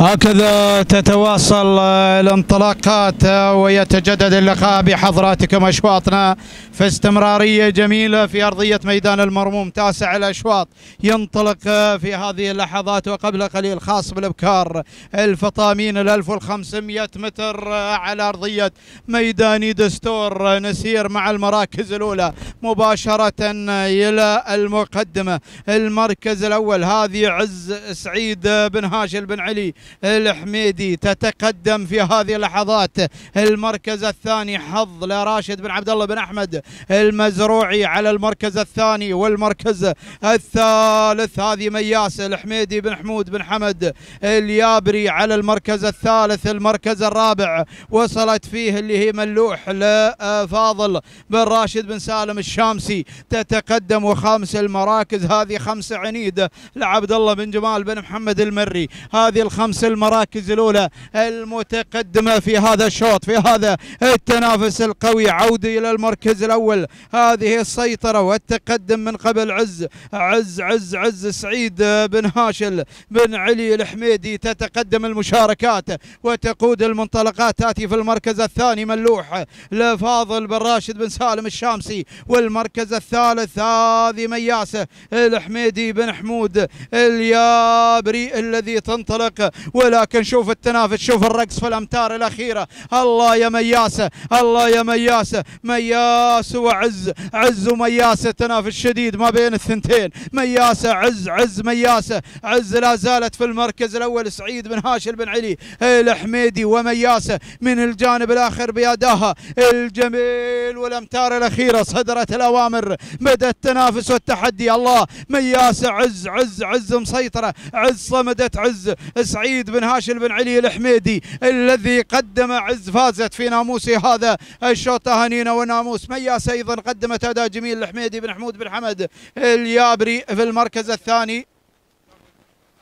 هكذا تتواصل الانطلاقات ويتجدد اللقاء بحضراتكم اشواطنا في استمراريه جميله في ارضيه ميدان المرموم تاسع الاشواط ينطلق في هذه اللحظات وقبل قليل خاص بالابكار الفطامين ال 1500 متر على ارضيه ميدان دستور نسير مع المراكز الاولى مباشره الى المقدمه المركز الاول هذه عز سعيد بن هاشم بن علي الحميدي تتقدم في هذه اللحظات المركز الثاني حظ لراشد بن عبد الله بن احمد المزروعي على المركز الثاني والمركز الثالث هذه مياس الحميدي بن حمود بن حمد اليابري على المركز الثالث المركز الرابع وصلت فيه اللي هي ملوح لفاضل بن راشد بن سالم الشامسي تتقدم وخامس المراكز هذه خمسه عنيده لعبد الله بن جمال بن محمد المري هذه الخمسه خمس المراكز الاولى المتقدمه في هذا الشوط في هذا التنافس القوي عودة الى المركز الاول هذه السيطره والتقدم من قبل عز عز عز عز سعيد بن هاشل بن علي الحميدي تتقدم المشاركات وتقود المنطلقات تاتي في المركز الثاني ملوح لفاضل بن راشد بن سالم الشامسي والمركز الثالث هذه مياسه الحميدي بن حمود اليابري الذي تنطلق ولكن شوف التنافس شوف الرقص في الامتار الاخيره الله يا مياسه الله يا مياسه مياس وعز عز ومياسه تنافس شديد ما بين الثنتين مياسه عز عز مياسه عز لا زالت في المركز الاول سعيد بن هاشم بن علي الحميدي ومياسه من الجانب الاخر بيداها الجميل والامتار الاخيره صدرت الاوامر بدا التنافس والتحدي الله مياسه عز عز عز مسيطره عز صمدت عز سعيد سعيد بن هاشم بن علي الحميدي الذي قدم عز فازت في ناموس هذا الشوط هنينه وناموس مياس ايضا قدمت اداء جميل الحميدي بن حمود بن حمد اليابري في المركز الثاني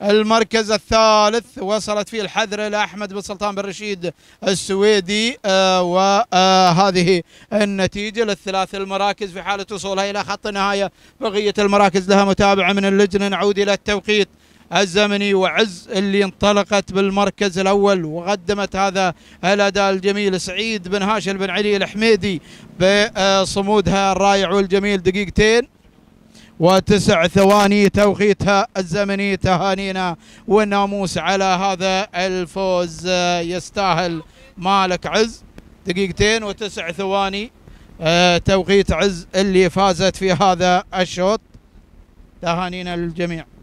المركز الثالث وصلت فيه الحذر لاحمد بن سلطان بن رشيد السويدي آه وهذه آه، النتيجه للثلاث المراكز في حاله وصولها الى خط النهايه بقيه المراكز لها متابعه من اللجنه نعود الى التوقيت الزمني وعز اللي انطلقت بالمركز الأول وقدمت هذا الأداء الجميل سعيد بن هاشم بن علي الحميدي بصمودها الرائع والجميل دقيقتين وتسع ثواني توقيتها الزمني تهانينا والناموس على هذا الفوز يستاهل مالك عز دقيقتين وتسع ثواني آه، توقيت عز اللي فازت في هذا الشوط تهانينا للجميع